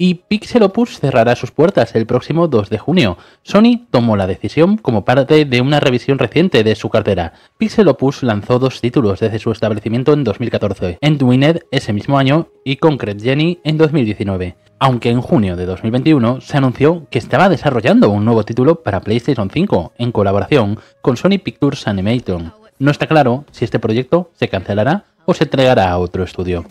y Pixel Opus cerrará sus puertas el próximo 2 de junio. Sony tomó la decisión como parte de una revisión reciente de su cartera. Pixel Opus lanzó dos títulos desde su establecimiento en 2014, Endwined ese mismo año y Concrete Jenny en 2019. Aunque en junio de 2021 se anunció que estaba desarrollando un nuevo título para PlayStation 5 en colaboración con Sony Pictures Animation. No está claro si este proyecto se cancelará o se entregará a otro estudio.